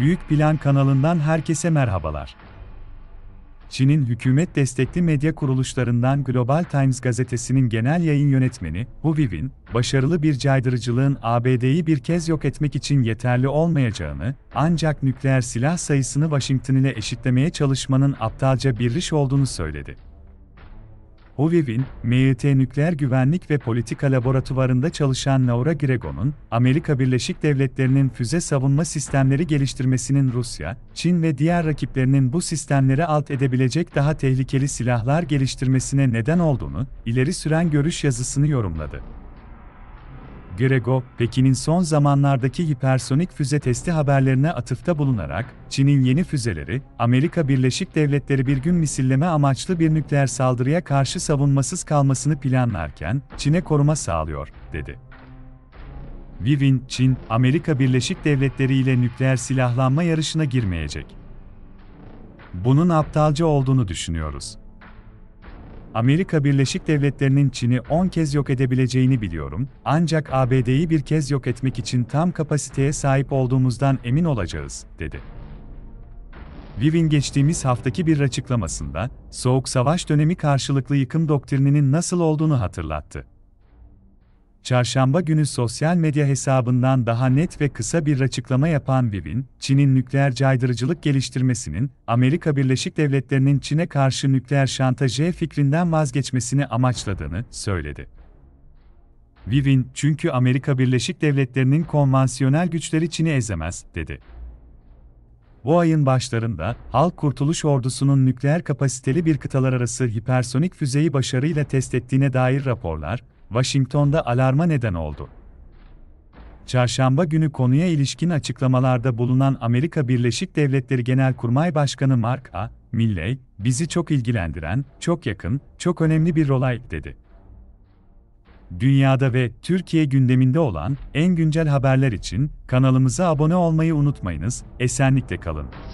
Büyük Plan kanalından herkese merhabalar. Çin'in hükümet destekli medya kuruluşlarından Global Times gazetesinin genel yayın yönetmeni Hu Vivin, başarılı bir caydırıcılığın ABD'yi bir kez yok etmek için yeterli olmayacağını, ancak nükleer silah sayısını Washington ile eşitlemeye çalışmanın aptalca bir iş olduğunu söyledi. Hovev'in, MIT Nükleer Güvenlik ve Politika Laboratuvarında çalışan Laura Grego'nun, Amerika Birleşik Devletleri'nin füze savunma sistemleri geliştirmesinin Rusya, Çin ve diğer rakiplerinin bu sistemleri alt edebilecek daha tehlikeli silahlar geliştirmesine neden olduğunu, ileri süren görüş yazısını yorumladı. Grego, Pekin'in son zamanlardaki hipersonik füze testi haberlerine atıfta bulunarak, Çin'in yeni füzeleri, Amerika Birleşik Devletleri bir gün misilleme amaçlı bir nükleer saldırıya karşı savunmasız kalmasını planlarken, Çin'e koruma sağlıyor, dedi. Vivin, Çin, Amerika Birleşik Devletleri ile nükleer silahlanma yarışına girmeyecek. Bunun aptalca olduğunu düşünüyoruz. Amerika Birleşik Devletleri'nin Çin'i 10 kez yok edebileceğini biliyorum, ancak ABD'yi bir kez yok etmek için tam kapasiteye sahip olduğumuzdan emin olacağız, dedi. Vivin geçtiğimiz haftaki bir açıklamasında, Soğuk Savaş dönemi karşılıklı yıkım doktrininin nasıl olduğunu hatırlattı. Çarşamba günü sosyal medya hesabından daha net ve kısa bir açıklama yapan Vivin, Çin'in nükleer caydırıcılık geliştirmesinin, Amerika Birleşik Devletleri'nin Çin'e karşı nükleer şantaja fikrinden vazgeçmesini amaçladığını söyledi. Vivin, çünkü Amerika Birleşik Devletleri'nin konvansiyonel güçleri Çin'i ezemez, dedi. Bu ayın başlarında, Halk Kurtuluş Ordusu'nun nükleer kapasiteli bir kıtalar arası hipersonik füzeyi başarıyla test ettiğine dair raporlar, Washington'da alarma neden oldu. Çarşamba günü konuya ilişkin açıklamalarda bulunan Amerika Birleşik Devletleri Genelkurmay Başkanı Mark A. Milley, bizi çok ilgilendiren, çok yakın, çok önemli bir olay, dedi. Dünyada ve Türkiye gündeminde olan en güncel haberler için kanalımıza abone olmayı unutmayınız, esenlikle kalın.